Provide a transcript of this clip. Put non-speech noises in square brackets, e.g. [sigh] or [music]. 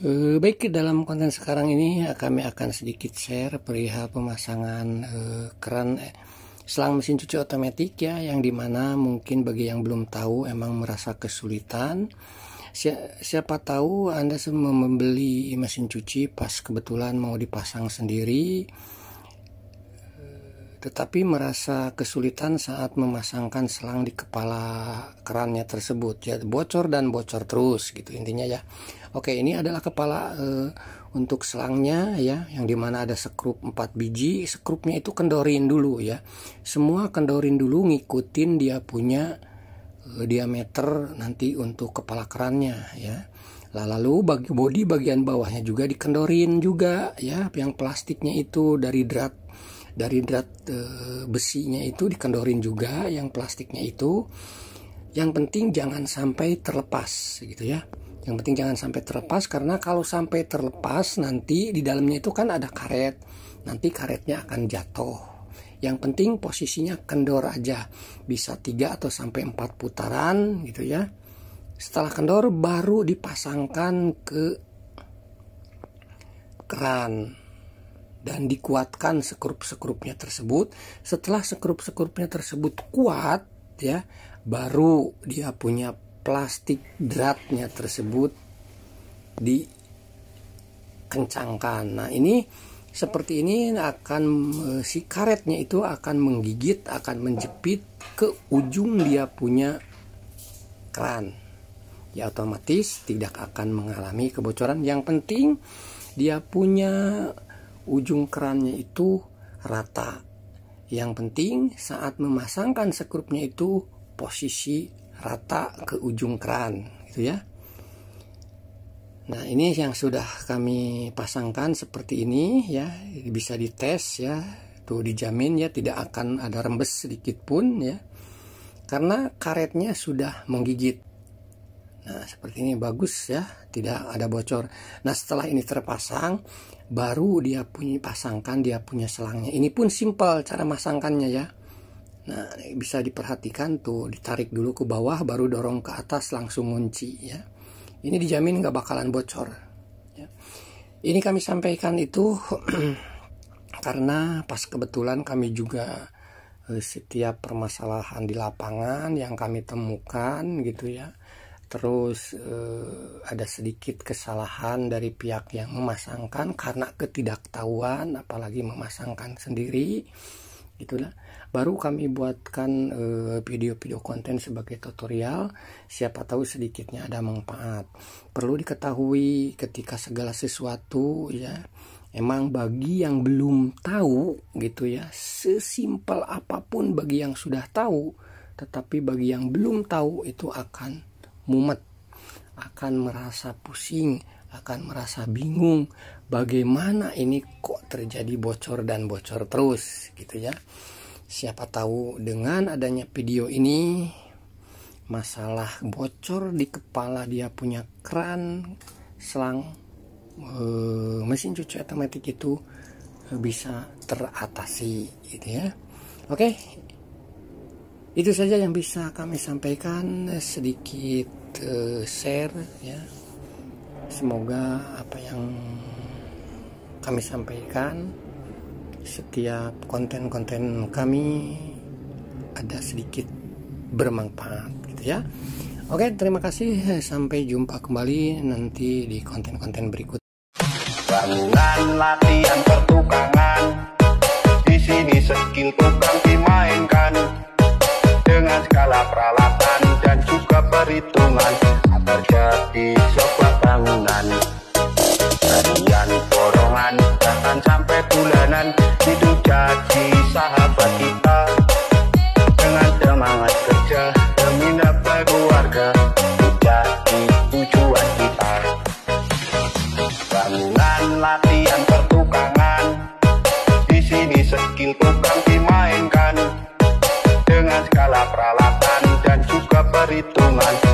E, baik dalam konten sekarang ini eh, kami akan sedikit share perihal pemasangan e, keran selang mesin cuci otomatik ya yang dimana mungkin bagi yang belum tahu emang merasa kesulitan si, siapa tahu anda membeli mesin cuci pas kebetulan mau dipasang sendiri tetapi merasa kesulitan saat memasangkan selang di kepala kerannya tersebut ya bocor dan bocor terus gitu intinya ya oke ini adalah kepala e, untuk selangnya ya yang dimana ada sekrup 4 biji sekrupnya itu kendorin dulu ya semua kendorin dulu ngikutin dia punya e, diameter nanti untuk kepala kerannya ya lalu bagi body bagian bawahnya juga dikendorin juga ya yang plastiknya itu dari drat dari drat e, besinya itu dikendorin juga yang plastiknya itu yang penting jangan sampai terlepas gitu ya yang penting jangan sampai terlepas karena kalau sampai terlepas nanti di dalamnya itu kan ada karet nanti karetnya akan jatuh yang penting posisinya kendor aja bisa 3 atau sampai 4 putaran gitu ya setelah kendor baru dipasangkan ke keran dan dikuatkan sekrup-sekrupnya tersebut. Setelah sekrup-sekrupnya tersebut kuat, ya, baru dia punya plastik dratnya tersebut dikencangkan. Nah, ini seperti ini akan e, si karetnya itu akan menggigit, akan menjepit ke ujung dia punya keran. Ya otomatis tidak akan mengalami kebocoran. Yang penting dia punya ujung kerannya itu rata. Yang penting saat memasangkan sekrupnya itu posisi rata ke ujung keran gitu ya. Nah, ini yang sudah kami pasangkan seperti ini ya, bisa dites ya. Tuh dijamin ya tidak akan ada rembes sedikit pun ya. Karena karetnya sudah menggigit. Nah, seperti ini bagus ya, tidak ada bocor. Nah, setelah ini terpasang, baru dia punya pasangkan dia punya selangnya. Ini pun simpel cara masangkannya ya. Nah, bisa diperhatikan tuh, ditarik dulu ke bawah, baru dorong ke atas langsung ngunci ya. Ini dijamin nggak bakalan bocor. Ya. Ini kami sampaikan itu [clears throat] karena pas kebetulan kami juga eh, setiap permasalahan di lapangan yang kami temukan gitu ya terus eh, ada sedikit kesalahan dari pihak yang memasangkan karena ketidaktahuan apalagi memasangkan sendiri itulah baru kami buatkan eh, video-video uh, konten sebagai tutorial siapa tahu sedikitnya ada manfaat perlu diketahui ketika segala sesuatu ya emang bagi yang belum tahu gitu ya sesimpel apapun bagi yang sudah tahu tetapi bagi yang belum tahu itu akan mumet, akan merasa pusing, akan merasa bingung bagaimana ini kok terjadi bocor dan bocor terus gitu ya. Siapa tahu dengan adanya video ini masalah bocor di kepala dia punya keran selang e, mesin cuci otomatis itu eh, bisa teratasi gitu ya. Oke, itu saja yang bisa kami sampaikan eh, sedikit uh, share ya semoga apa yang kami sampaikan setiap konten-konten kami ada sedikit bermanfaat gitu ya oke terima kasih sampai jumpa kembali nanti di konten-konten berikut bangunan latihan pertukangan di sini skill tukang dimainkan bukan dimainkan dengan skala peralatan dan juga perhitungan.